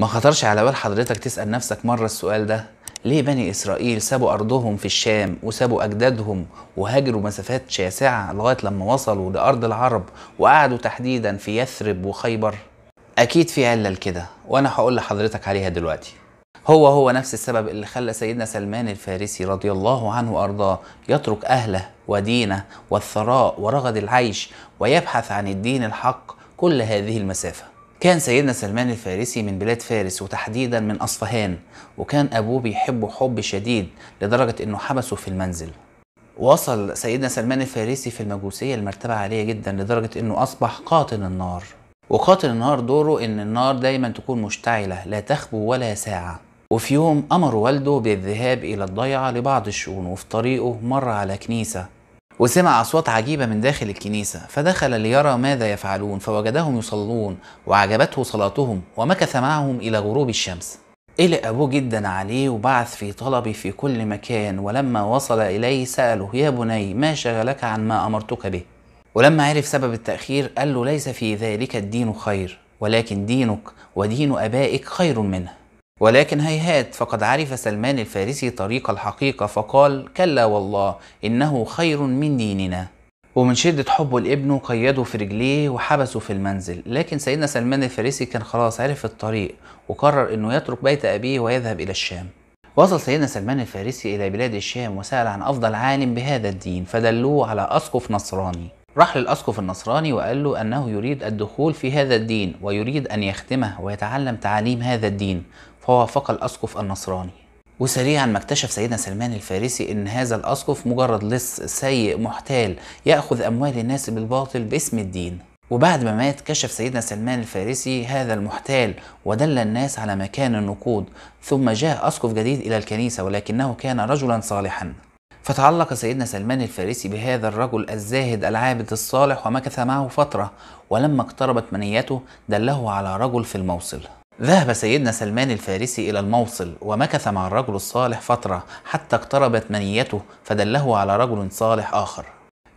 ما خطرش على بال حضرتك تسأل نفسك مرة السؤال ده ليه بني إسرائيل سابوا أرضهم في الشام وسابوا أجدادهم وهاجروا مسافات شاسعة لغاية لما وصلوا لأرض العرب وقعدوا تحديدا في يثرب وخيبر؟ أكيد في علة لكده وأنا هقول لحضرتك عليها دلوقتي هو هو نفس السبب اللي خلى سيدنا سلمان الفارسي رضي الله عنه وأرضاه يترك أهله ودينه والثراء ورغد العيش ويبحث عن الدين الحق كل هذه المسافة كان سيدنا سلمان الفارسي من بلاد فارس وتحديدا من أصفهان وكان أبوه بيحبه حب شديد لدرجة أنه حبسه في المنزل وصل سيدنا سلمان الفارسي في المجوسية لمرتبة عالية جدا لدرجة أنه أصبح قاتل النار وقاتل النار دوره أن النار دايما تكون مشتعلة لا تخبو ولا ساعة وفي يوم أمر والده بالذهاب إلى الضيعة لبعض الشؤون وفي طريقه مر على كنيسة وسمع أصوات عجيبة من داخل الكنيسة فدخل ليرى ماذا يفعلون فوجدهم يصلون وعجبته صلاتهم ومكث معهم إلى غروب الشمس قلق إيه أبوه جدا عليه وبعث في طلبي في كل مكان ولما وصل إليه سأله يا بني ما شغلك عن ما أمرتك به ولما عرف سبب التأخير قال له ليس في ذلك الدين خير ولكن دينك ودين أبائك خير منه ولكن هيهات فقد عرف سلمان الفارسي طريق الحقيقة فقال كلا والله إنه خير من ديننا ومن شدة حبه لابنه قيده في رجليه وحبسه في المنزل لكن سيدنا سلمان الفارسي كان خلاص عرف الطريق وقرر أنه يترك بيت أبيه ويذهب إلى الشام وصل سيدنا سلمان الفارسي إلى بلاد الشام وسأل عن أفضل عالم بهذا الدين فدلوه على أسقف نصراني راح للأسقف النصراني وقال له أنه يريد الدخول في هذا الدين ويريد أن يختمه ويتعلم تعاليم هذا الدين فوافق الأسقف النصراني وسريعا ما اكتشف سيدنا سلمان الفارسي ان هذا الاسقف مجرد لص سيء محتال ياخذ اموال الناس بالباطل باسم الدين وبعد ما مات كشف سيدنا سلمان الفارسي هذا المحتال ودل الناس على مكان النقود ثم جاء اسقف جديد الى الكنيسه ولكنه كان رجلا صالحا فتعلق سيدنا سلمان الفارسي بهذا الرجل الزاهد العابد الصالح ومكث معه فتره ولما اقتربت منيته دله على رجل في الموصل ذهب سيدنا سلمان الفارسي إلى الموصل ومكث مع الرجل الصالح فترة حتى اقتربت منيته فدله على رجل صالح آخر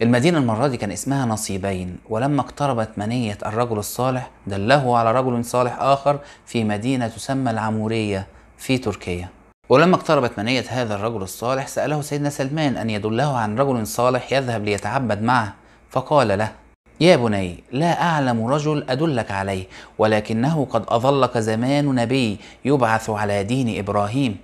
المدينة المرة دي كان اسمها نصيبين ولما اقتربت منية الرجل الصالح دله على رجل صالح آخر في مدينة تسمى العمورية في تركيا ولما اقتربت منية هذا الرجل الصالح سأله سيدنا سلمان أن يدله عن رجل صالح يذهب ليتعبد معه فقال له يا بني لا أعلم رجل أدلك عليه ولكنه قد أظلك زمان نبي يبعث على دين إبراهيم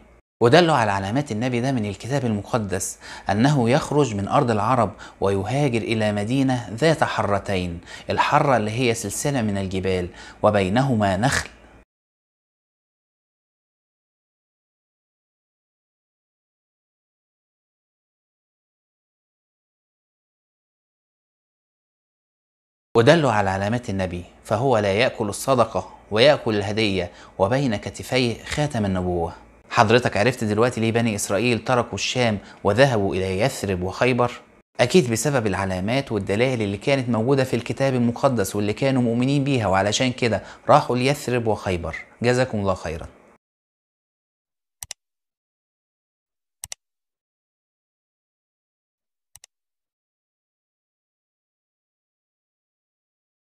ودل على علامات النبي ده من الكتاب المقدس أنه يخرج من أرض العرب ويهاجر إلى مدينة ذات حرتين الحرة اللي هي سلسلة من الجبال وبينهما نخل ودلوا على علامات النبي فهو لا يأكل الصدقة ويأكل الهدية وبين كتفيه خاتم النبوة حضرتك عرفت دلوقتي ليه بني إسرائيل تركوا الشام وذهبوا إلى يثرب وخيبر؟ أكيد بسبب العلامات والدلائل اللي كانت موجودة في الكتاب المقدس واللي كانوا مؤمنين بيها وعلشان كده راحوا ليثرب وخيبر جزاكم الله خيرا